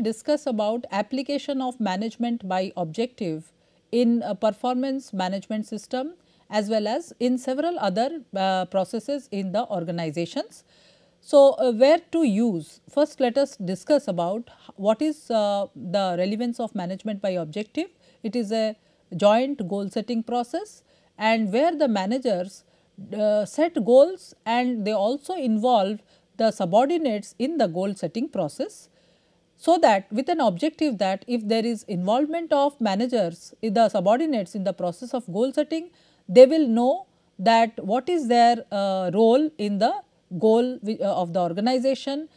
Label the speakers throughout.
Speaker 1: discuss about application of management by objective in a performance management system as well as in several other uh, processes in the organizations. So, uh, where to use? First, let us discuss about what is uh, the relevance of management by objective. It is a joint goal setting process and where the managers uh, set goals and they also involve the subordinates in the goal setting process. So, that with an objective that if there is involvement of managers, the subordinates in the process of goal setting, they will know that what is their uh, role in the goal uh, of the organization.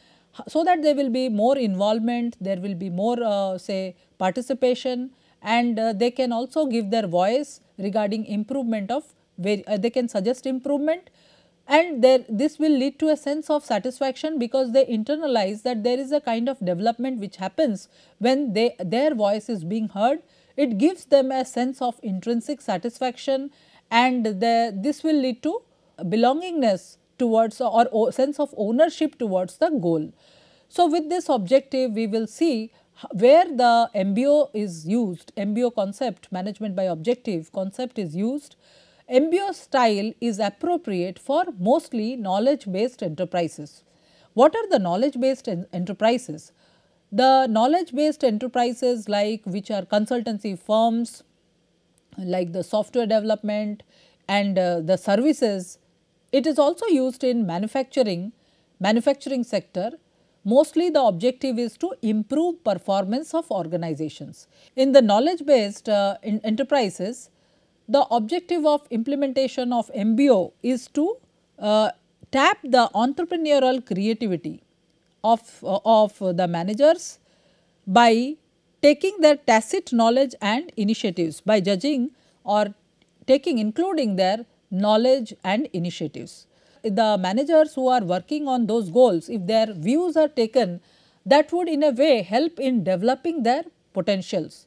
Speaker 1: So, that there will be more involvement, there will be more uh, say participation and uh, they can also give their voice regarding improvement of, uh, they can suggest improvement and there this will lead to a sense of satisfaction because they internalize that there is a kind of development which happens when they their voice is being heard it gives them a sense of intrinsic satisfaction and the, this will lead to belongingness towards or, or sense of ownership towards the goal so with this objective we will see where the MBO is used, MBO concept management by objective concept is used MBO style is appropriate for mostly knowledge based enterprises. What are the knowledge based enterprises? The knowledge based enterprises like which are consultancy firms like the software development and uh, the services. It is also used in manufacturing, manufacturing sector mostly the objective is to improve performance of organizations. In the knowledge based uh, enterprises, the objective of implementation of MBO is to uh, tap the entrepreneurial creativity of, uh, of the managers by taking their tacit knowledge and initiatives, by judging or taking including their knowledge and initiatives. The managers who are working on those goals, if their views are taken, that would in a way help in developing their potentials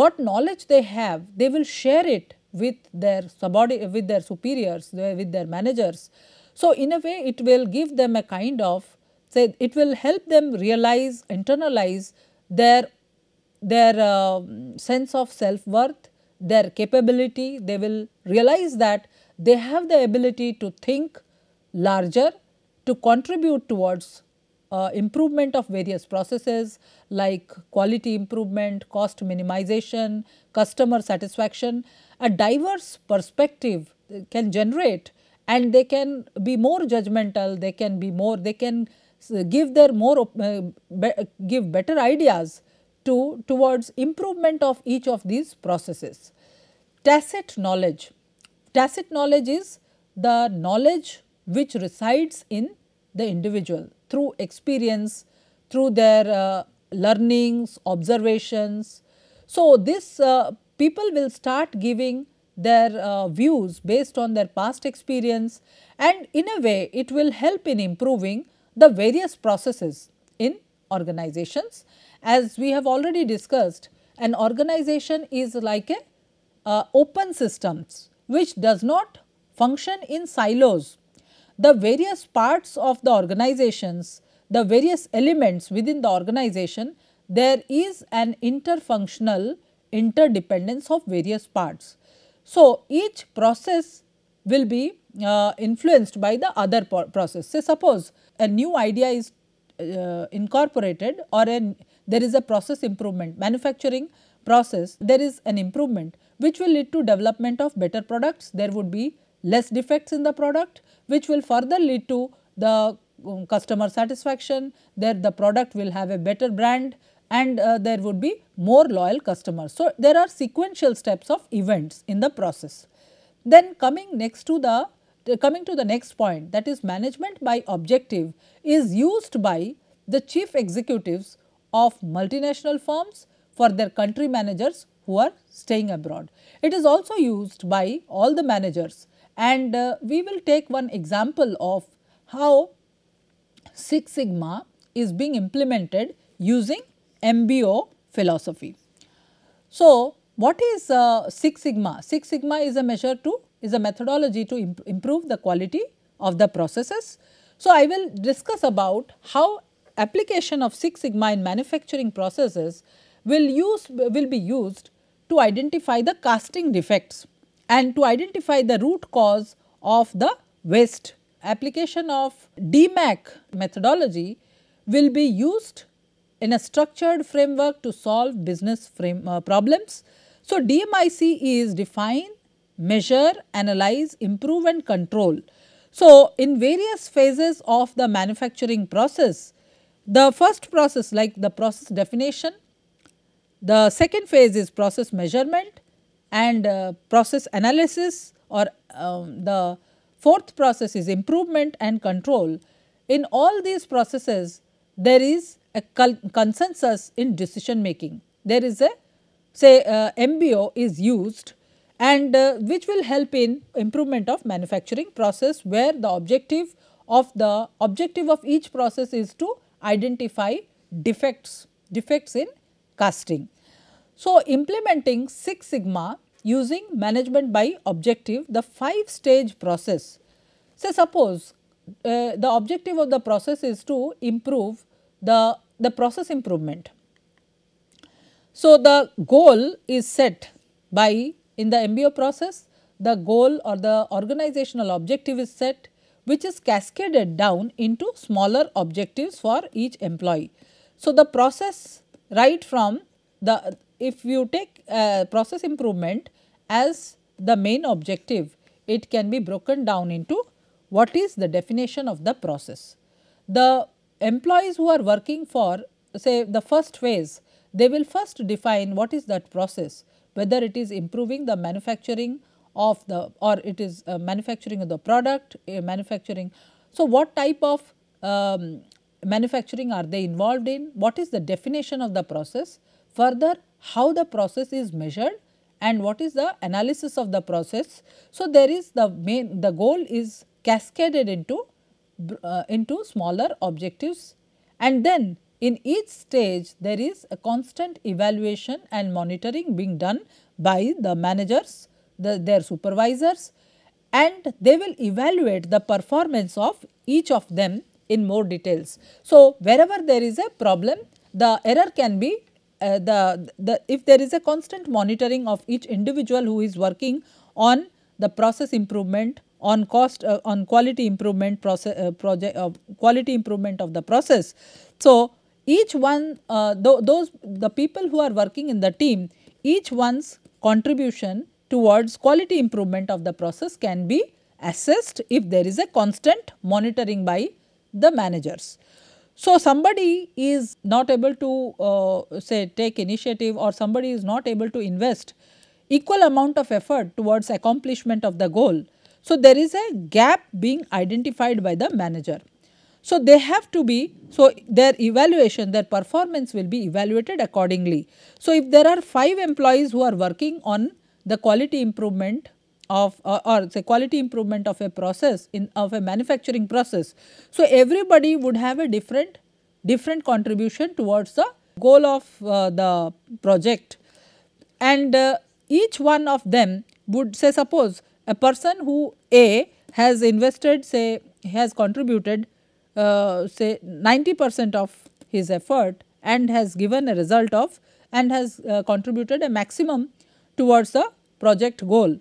Speaker 1: what knowledge they have, they will share it with their subordinate, with their superiors, with their managers. So, in a way it will give them a kind of say it will help them realize, internalize their, their uh, sense of self worth, their capability, they will realize that they have the ability to think larger, to contribute towards uh, improvement of various processes like quality improvement, cost minimization, customer satisfaction, a diverse perspective can generate and they can be more judgmental, they can be more, they can give their more, uh, be, give better ideas to towards improvement of each of these processes. Tacit knowledge, tacit knowledge is the knowledge which resides in the individual through experience, through their uh, learnings, observations. So, this uh, people will start giving their uh, views based on their past experience and in a way it will help in improving the various processes in organizations. As we have already discussed, an organization is like a uh, open systems which does not function in silos the various parts of the organizations, the various elements within the organization, there is an interfunctional interdependence of various parts. So, each process will be uh, influenced by the other process. Say suppose a new idea is uh, incorporated or an, there is a process improvement, manufacturing process, there is an improvement which will lead to development of better products. There would be less defects in the product which will further lead to the um, customer satisfaction that the product will have a better brand and uh, there would be more loyal customers. So, there are sequential steps of events in the process. Then coming next to the uh, coming to the next point that is management by objective is used by the chief executives of multinational firms for their country managers who are staying abroad. It is also used by all the managers and uh, we will take one example of how Six Sigma is being implemented using MBO philosophy. So, what is uh, Six Sigma? Six Sigma is a measure to is a methodology to imp improve the quality of the processes. So, I will discuss about how application of Six Sigma in manufacturing processes will use will be used to identify the casting defects and to identify the root cause of the waste. Application of DMAC methodology will be used in a structured framework to solve business frame, uh, problems. So, DMIC is define, measure, analyze, improve and control. So, in various phases of the manufacturing process, the first process like the process definition, the second phase is process measurement, and uh, process analysis or um, the fourth process is improvement and control. In all these processes, there is a consensus in decision making. There is a say uh, MBO is used and uh, which will help in improvement of manufacturing process where the objective of the objective of each process is to identify defects defects in casting. So, implementing 6 sigma using management by objective, the five stage process. Say suppose uh, the objective of the process is to improve the, the process improvement. So, the goal is set by in the MBO process, the goal or the organizational objective is set which is cascaded down into smaller objectives for each employee. So, the process right from the if you take uh, process improvement as the main objective, it can be broken down into what is the definition of the process. The employees who are working for say the first phase, they will first define what is that process, whether it is improving the manufacturing of the or it is uh, manufacturing of the product, uh, manufacturing. So, what type of um, manufacturing are they involved in, what is the definition of the process, further how the process is measured and what is the analysis of the process. So, there is the main the goal is cascaded into uh, into smaller objectives and then in each stage there is a constant evaluation and monitoring being done by the managers, the, their supervisors and they will evaluate the performance of each of them in more details. So, wherever there is a problem the error can be uh, the, the if there is a constant monitoring of each individual who is working on the process improvement on cost uh, on quality improvement process uh, project uh, quality improvement of the process so each one uh, th those the people who are working in the team each one's contribution towards quality improvement of the process can be assessed if there is a constant monitoring by the managers so, somebody is not able to uh, say take initiative or somebody is not able to invest equal amount of effort towards accomplishment of the goal. So, there is a gap being identified by the manager. So, they have to be, so their evaluation, their performance will be evaluated accordingly. So, if there are 5 employees who are working on the quality improvement of uh, or say quality improvement of a process in of a manufacturing process. So, everybody would have a different different contribution towards the goal of uh, the project and uh, each one of them would say suppose a person who A has invested say has contributed uh, say 90 percent of his effort and has given a result of and has uh, contributed a maximum towards the project goal.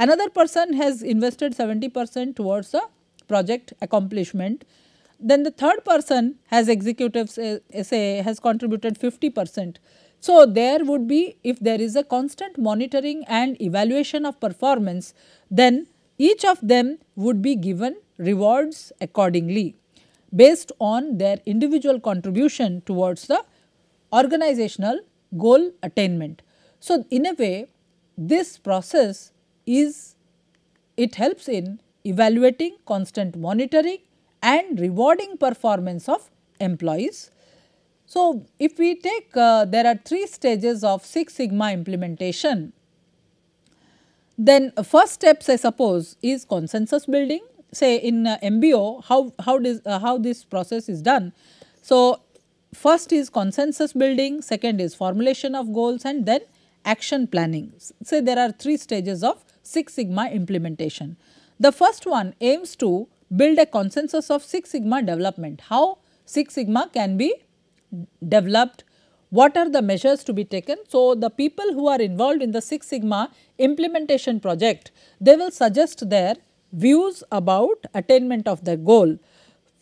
Speaker 1: Another person has invested 70 percent towards a project accomplishment. Then the third person has executives eh, say, say has contributed 50 percent. So, there would be if there is a constant monitoring and evaluation of performance then each of them would be given rewards accordingly based on their individual contribution towards the organizational goal attainment. So, in a way this process is it helps in evaluating constant monitoring and rewarding performance of employees. So, if we take uh, there are three stages of Six Sigma implementation, then first steps I suppose is consensus building say in uh, MBO how, how, does, uh, how this process is done. So, first is consensus building, second is formulation of goals and then action planning. Say there are three stages of Six Sigma implementation. The first one aims to build a consensus of Six Sigma development. How Six Sigma can be developed, what are the measures to be taken. So, the people who are involved in the Six Sigma implementation project, they will suggest their views about attainment of the goal.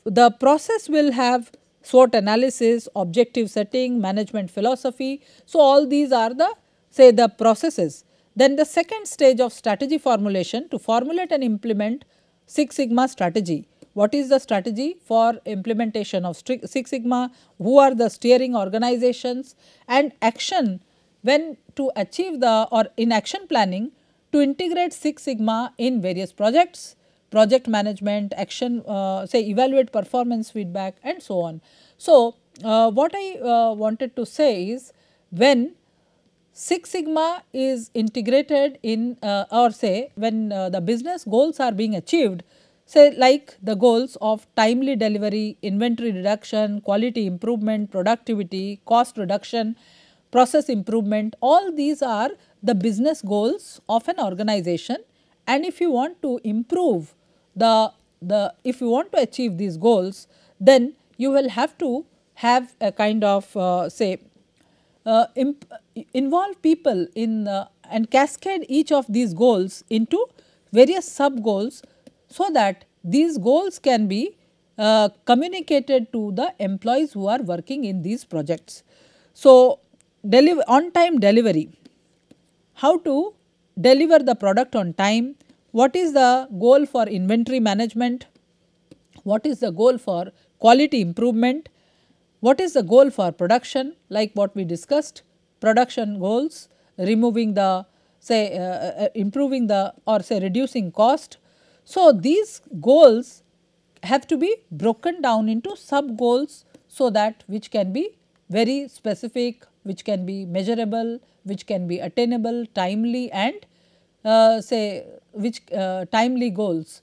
Speaker 1: The process will have SWOT analysis, objective setting, management philosophy. So, all these are the say the processes then the second stage of strategy formulation to formulate and implement Six Sigma strategy. What is the strategy for implementation of Six Sigma? Who are the steering organizations and action when to achieve the or in action planning to integrate Six Sigma in various projects, project management, action, uh, say evaluate performance feedback and so on. So, uh, what I uh, wanted to say is when Six Sigma is integrated in uh, or say when uh, the business goals are being achieved say like the goals of timely delivery, inventory reduction, quality improvement, productivity, cost reduction, process improvement all these are the business goals of an organization and if you want to improve the, the if you want to achieve these goals then you will have to have a kind of uh, say uh, involve people in uh, and cascade each of these goals into various sub goals so that these goals can be uh, communicated to the employees who are working in these projects. So, on time delivery, how to deliver the product on time, what is the goal for inventory management, what is the goal for quality improvement, what is the goal for production like what we discussed production goals removing the say uh, uh, uh improving the or say reducing cost. So, these goals have to be broken down into sub goals so that which can be very specific, which can be measurable, which can be attainable, timely and uh, say which uh, timely goals.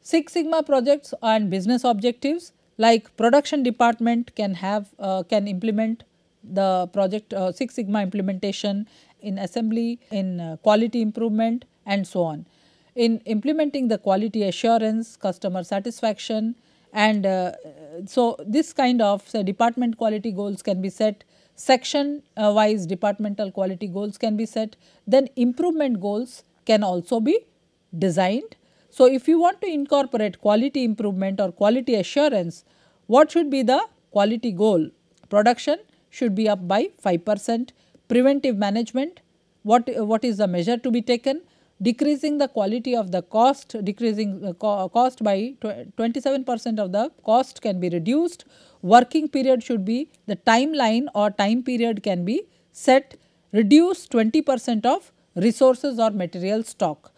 Speaker 1: Six Sigma projects and business objectives like production department can have uh, can implement the project uh, six sigma implementation in assembly in uh, quality improvement and so on in implementing the quality assurance customer satisfaction and uh, so this kind of say, department quality goals can be set section uh, wise departmental quality goals can be set then improvement goals can also be designed so, if you want to incorporate quality improvement or quality assurance, what should be the quality goal? Production should be up by 5 percent, preventive management, what, what is the measure to be taken? Decreasing the quality of the cost, decreasing the cost by 27 percent of the cost can be reduced, working period should be the timeline or time period can be set, reduce 20 percent of resources or material stock.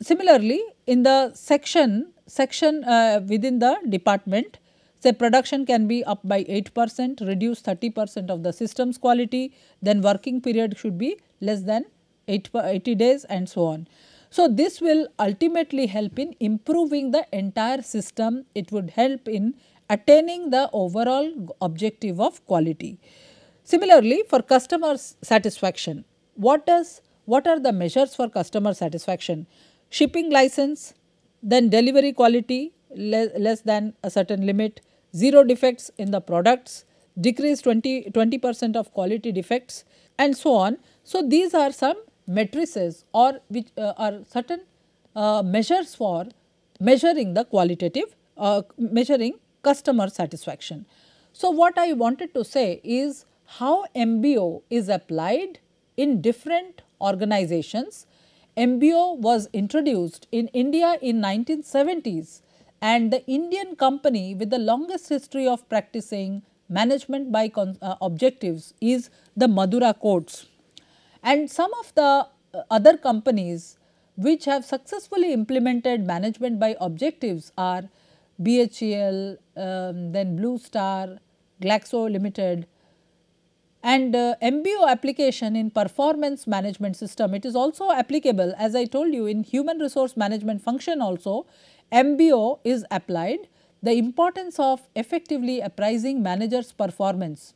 Speaker 1: Similarly, in the section, section uh, within the department, say production can be up by 8 percent, reduce 30 percent of the system's quality, then working period should be less than 80 days and so on. So, this will ultimately help in improving the entire system, it would help in attaining the overall objective of quality. Similarly, for customer satisfaction, what does what are the measures for customer satisfaction? shipping license, then delivery quality le less than a certain limit, zero defects in the products, decrease 20 percent of quality defects and so on. So, these are some matrices or which uh, are certain uh, measures for measuring the qualitative uh, measuring customer satisfaction. So, what I wanted to say is how MBO is applied in different organizations MBO was introduced in India in 1970s and the Indian company with the longest history of practicing management by uh, objectives is the Madura Courts. And some of the uh, other companies which have successfully implemented management by objectives are BHEL, um, then Blue Star, Glaxo Limited, and uh, MBO application in performance management system, it is also applicable as I told you in human resource management function also, MBO is applied. The importance of effectively appraising manager's performance.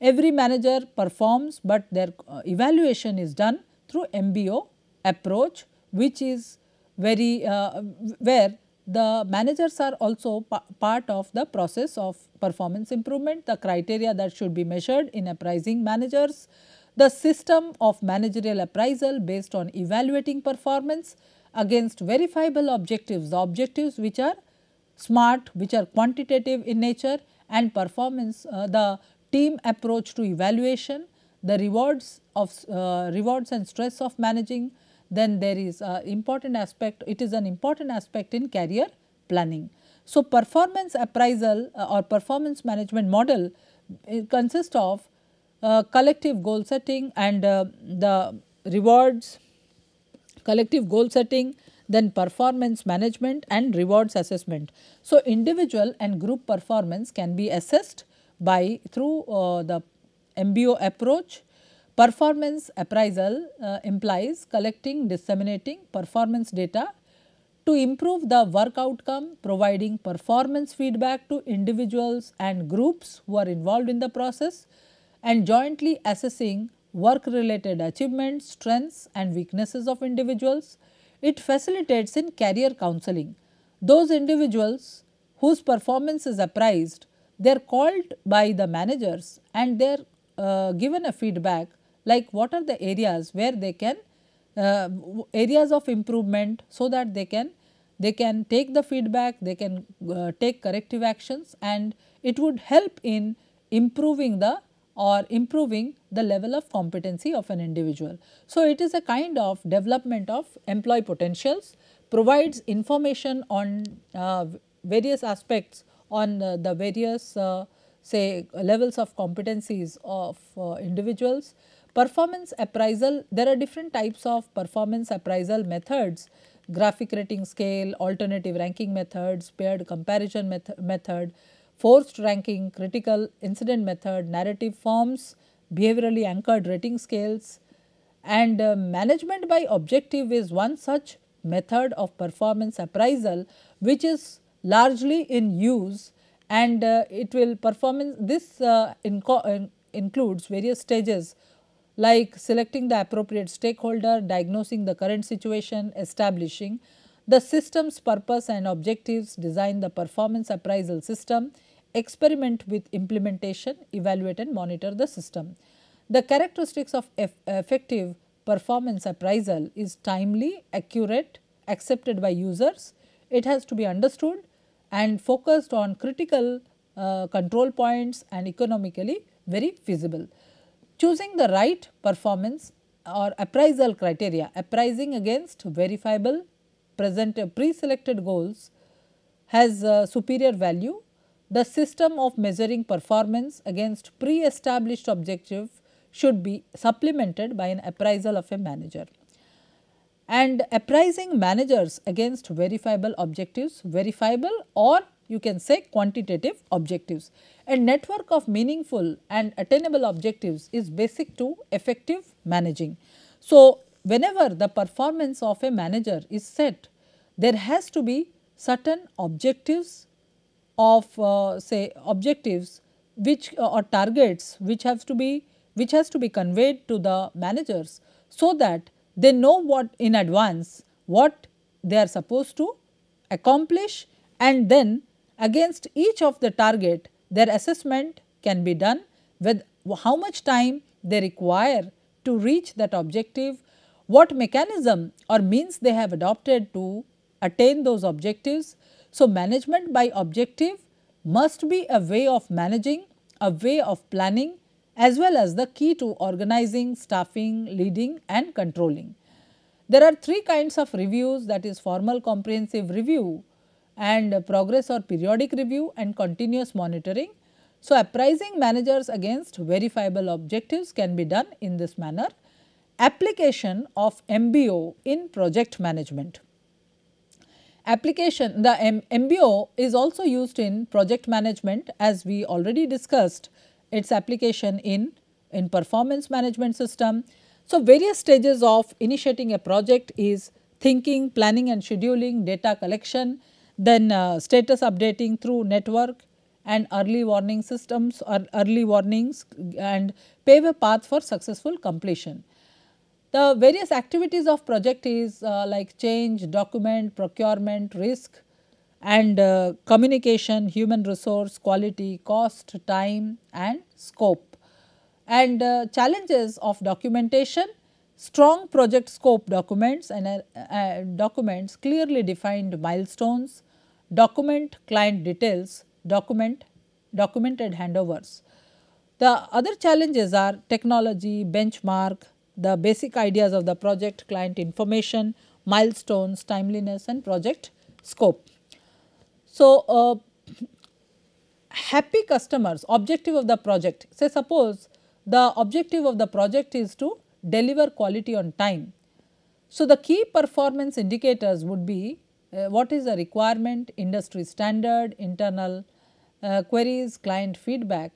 Speaker 1: Every manager performs, but their uh, evaluation is done through MBO approach, which is very uh, where the managers are also pa part of the process of performance improvement, the criteria that should be measured in appraising managers, the system of managerial appraisal based on evaluating performance against verifiable objectives, the objectives which are smart, which are quantitative in nature and performance, uh, the team approach to evaluation, the rewards of uh, rewards and stress of managing, then there is a important aspect, it is an important aspect in career planning. So, performance appraisal uh, or performance management model consists of uh, collective goal setting and uh, the rewards, collective goal setting, then performance management and rewards assessment. So, individual and group performance can be assessed by through uh, the MBO approach Performance appraisal uh, implies collecting, disseminating performance data to improve the work outcome, providing performance feedback to individuals and groups who are involved in the process and jointly assessing work related achievements, strengths and weaknesses of individuals. It facilitates in career counseling. Those individuals whose performance is appraised, they are called by the managers and they are uh, given a feedback like what are the areas where they can uh, areas of improvement so that they can they can take the feedback they can uh, take corrective actions and it would help in improving the or improving the level of competency of an individual. So, it is a kind of development of employee potentials, provides information on uh, various aspects on uh, the various uh, say levels of competencies of uh, individuals. Performance appraisal, there are different types of performance appraisal methods, graphic rating scale, alternative ranking methods, paired comparison met method, forced ranking, critical incident method, narrative forms, behaviorally anchored rating scales and uh, management by objective is one such method of performance appraisal which is largely in use and uh, it will performance this uh, includes various stages like selecting the appropriate stakeholder, diagnosing the current situation, establishing the system's purpose and objectives, design the performance appraisal system, experiment with implementation, evaluate and monitor the system. The characteristics of effective performance appraisal is timely, accurate, accepted by users, it has to be understood, and focused on critical uh, control points and economically very feasible. Choosing the right performance or appraisal criteria, appraising against verifiable present uh, pre-selected goals has uh, superior value. The system of measuring performance against pre-established objective should be supplemented by an appraisal of a manager and apprising managers against verifiable objectives, verifiable or you can say quantitative objectives. A network of meaningful and attainable objectives is basic to effective managing. So, whenever the performance of a manager is set, there has to be certain objectives of uh, say objectives which uh, or targets which has to be which has to be conveyed to the managers so that they know what in advance what they are supposed to accomplish and then against each of the target their assessment can be done with how much time they require to reach that objective, what mechanism or means they have adopted to attain those objectives. So, management by objective must be a way of managing, a way of planning as well as the key to organizing, staffing, leading and controlling. There are three kinds of reviews that is formal comprehensive review and progress or periodic review and continuous monitoring. So, apprising managers against verifiable objectives can be done in this manner. Application of MBO in project management. Application the MBO is also used in project management as we already discussed its application in, in performance management system. So, various stages of initiating a project is thinking, planning and scheduling, data collection, then uh, status updating through network and early warning systems or early warnings and pave a path for successful completion. The various activities of project is uh, like change, document, procurement, risk, and uh, communication, human resource, quality, cost, time and scope. And uh, challenges of documentation, strong project scope documents and uh, uh, documents clearly defined milestones, document client details, document documented handovers. The other challenges are technology, benchmark, the basic ideas of the project, client information, milestones, timeliness and project scope. So, uh, happy customers objective of the project say suppose the objective of the project is to deliver quality on time. So, the key performance indicators would be uh, what is the requirement, industry standard, internal uh, queries, client feedback.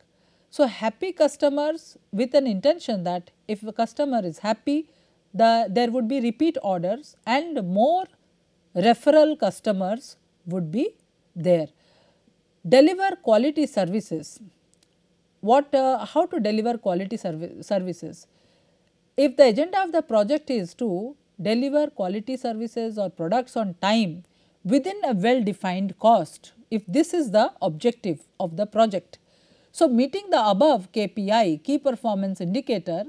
Speaker 1: So, happy customers with an intention that if a customer is happy, the, there would be repeat orders and more referral customers would be there. Deliver quality services. What, uh, how to deliver quality servi services? If the agenda of the project is to deliver quality services or products on time within a well defined cost, if this is the objective of the project. So, meeting the above KPI key performance indicator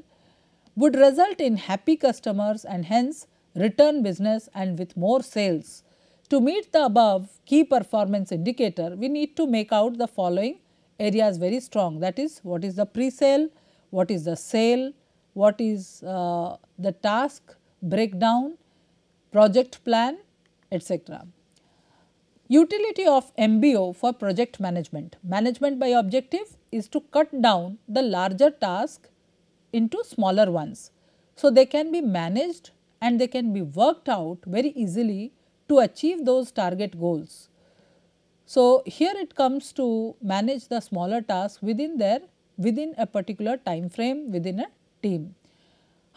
Speaker 1: would result in happy customers and hence return business and with more sales. To meet the above key performance indicator, we need to make out the following areas very strong that is what is the pre-sale, what is the sale, what is uh, the task breakdown, project plan etc. Utility of MBO for project management. Management by objective is to cut down the larger task into smaller ones. So, they can be managed and they can be worked out very easily to achieve those target goals. So, here it comes to manage the smaller tasks within there, within a particular time frame within a team.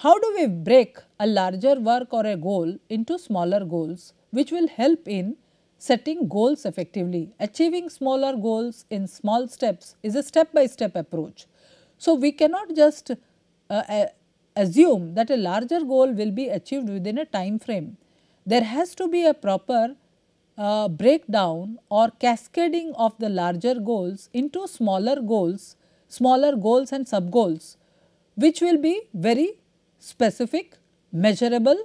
Speaker 1: How do we break a larger work or a goal into smaller goals which will help in setting goals effectively. Achieving smaller goals in small steps is a step by step approach. So, we cannot just uh, uh, assume that a larger goal will be achieved within a time frame there has to be a proper uh, breakdown or cascading of the larger goals into smaller goals, smaller goals and sub goals, which will be very specific, measurable,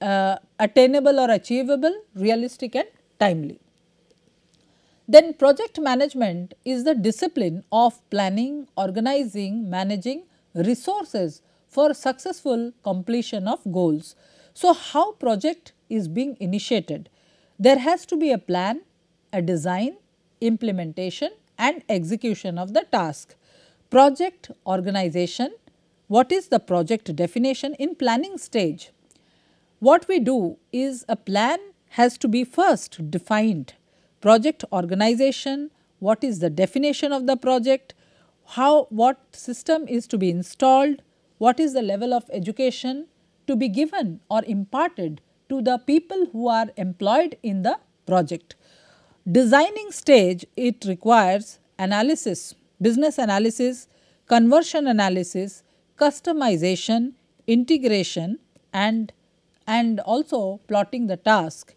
Speaker 1: uh, attainable or achievable, realistic and timely. Then project management is the discipline of planning, organizing, managing resources for successful completion of goals. So, how project is being initiated? There has to be a plan, a design, implementation and execution of the task. Project organization, what is the project definition in planning stage? What we do is a plan has to be first defined. Project organization, what is the definition of the project, how what system is to be installed, what is the level of education, to be given or imparted to the people who are employed in the project. Designing stage, it requires analysis, business analysis, conversion analysis, customization, integration and, and also plotting the task.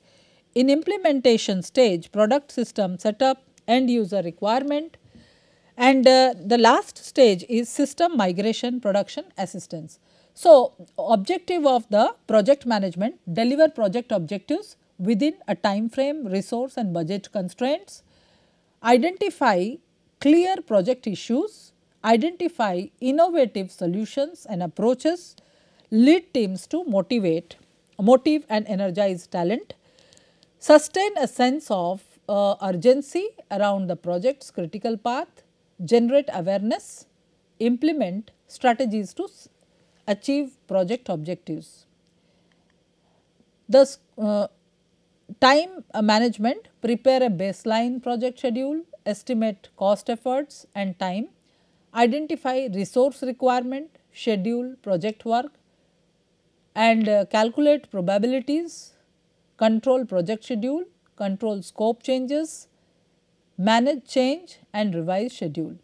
Speaker 1: In implementation stage, product system setup, end user requirement and uh, the last stage is system migration production assistance. So, objective of the project management deliver project objectives within a time frame, resource and budget constraints, identify clear project issues, identify innovative solutions and approaches, lead teams to motivate, motive and energize talent, sustain a sense of uh, urgency around the project's critical path, generate awareness, implement strategies to achieve project objectives. Thus, uh, time management prepare a baseline project schedule, estimate cost efforts and time, identify resource requirement, schedule project work and uh, calculate probabilities, control project schedule, control scope changes, manage change and revise schedule.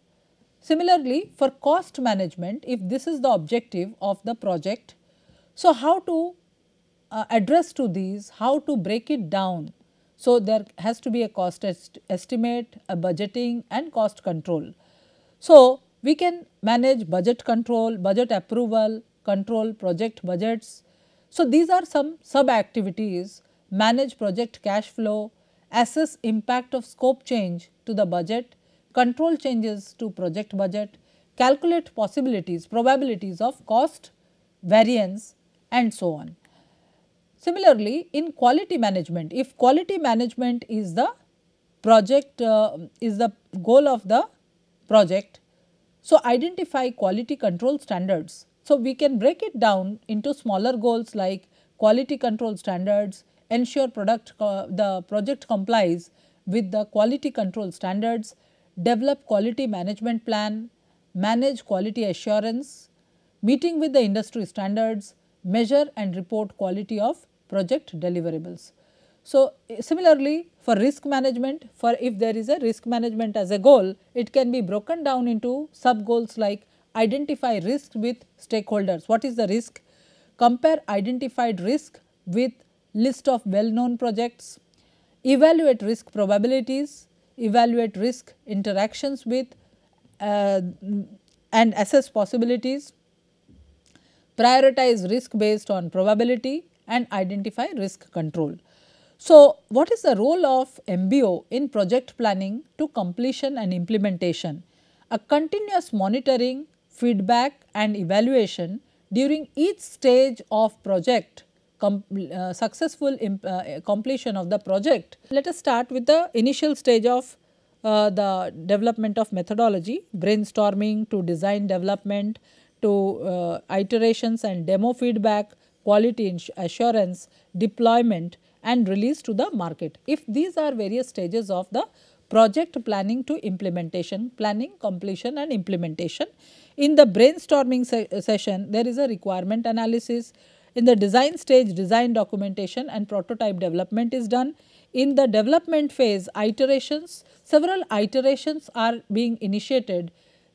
Speaker 1: Similarly, for cost management, if this is the objective of the project, so how to uh, address to these, how to break it down. So, there has to be a cost est estimate, a budgeting and cost control. So, we can manage budget control, budget approval, control project budgets. So, these are some sub activities, manage project cash flow, assess impact of scope change to the budget control changes to project budget, calculate possibilities, probabilities of cost, variance and so on. Similarly, in quality management, if quality management is the project uh, is the goal of the project, so identify quality control standards. So, we can break it down into smaller goals like quality control standards, ensure product uh, the project complies with the quality control standards, develop quality management plan, manage quality assurance, meeting with the industry standards, measure and report quality of project deliverables. So, similarly for risk management for if there is a risk management as a goal it can be broken down into sub goals like identify risk with stakeholders. What is the risk? Compare identified risk with list of well known projects, evaluate risk probabilities, evaluate risk interactions with uh, and assess possibilities, prioritize risk based on probability and identify risk control. So, what is the role of MBO in project planning to completion and implementation? A continuous monitoring, feedback and evaluation during each stage of project com uh, successful uh, completion of the project. Let us start with the initial stage of uh, the development of methodology, brainstorming to design development to uh, iterations and demo feedback, quality assurance, deployment and release to the market. If these are various stages of the project planning to implementation, planning, completion and implementation. In the brainstorming se session, there is a requirement analysis, in the design stage, design documentation and prototype development is done. In the development phase, iterations, several iterations are being initiated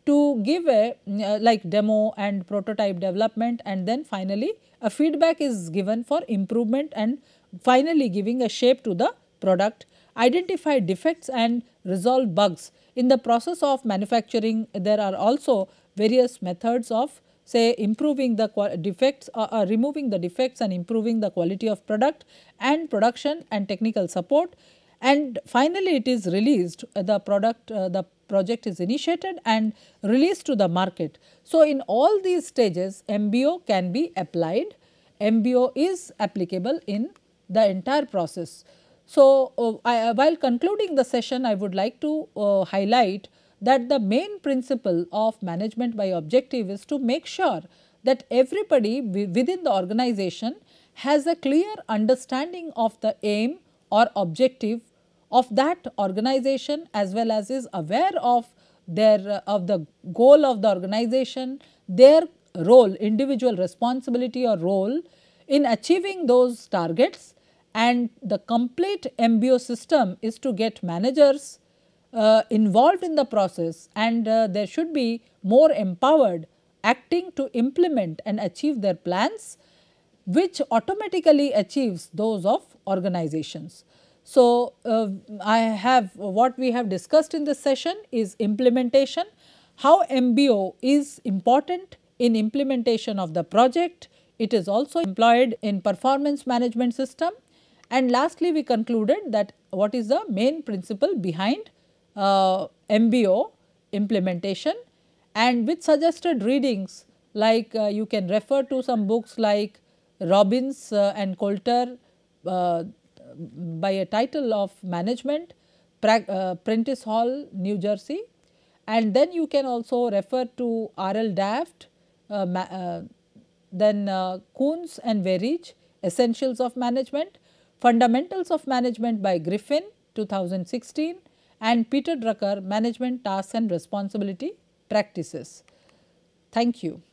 Speaker 1: to give a uh, like demo and prototype development and then finally, a feedback is given for improvement and finally giving a shape to the product. Identify defects and resolve bugs. In the process of manufacturing, there are also various methods of say improving the defects or, uh, or uh, removing the defects and improving the quality of product and production and technical support and finally it is released uh, the product uh, the project is initiated and released to the market. So, in all these stages MBO can be applied MBO is applicable in the entire process. So, uh, I, uh, while concluding the session I would like to highlight that the main principle of management by objective is to make sure that everybody within the organization has a clear understanding of the aim or objective of that organization as well as is aware of their uh, of the goal of the organization, their role, individual responsibility or role in achieving those targets and the complete MBO system is to get managers uh, involved in the process and uh, there should be more empowered acting to implement and achieve their plans which automatically achieves those of organizations. So, uh, I have what we have discussed in this session is implementation, how MBO is important in implementation of the project, it is also employed in performance management system and lastly we concluded that what is the main principle behind uh, MBO implementation and with suggested readings like uh, you can refer to some books like Robbins uh, and Coulter by a title of management uh, Prentice Hall, New Jersey and then you can also refer to R. L. Daft, uh, uh, then Coons and Verich Essentials of Management, Fundamentals of Management by Griffin 2016 and Peter Drucker Management Tasks and Responsibility Practices. Thank you.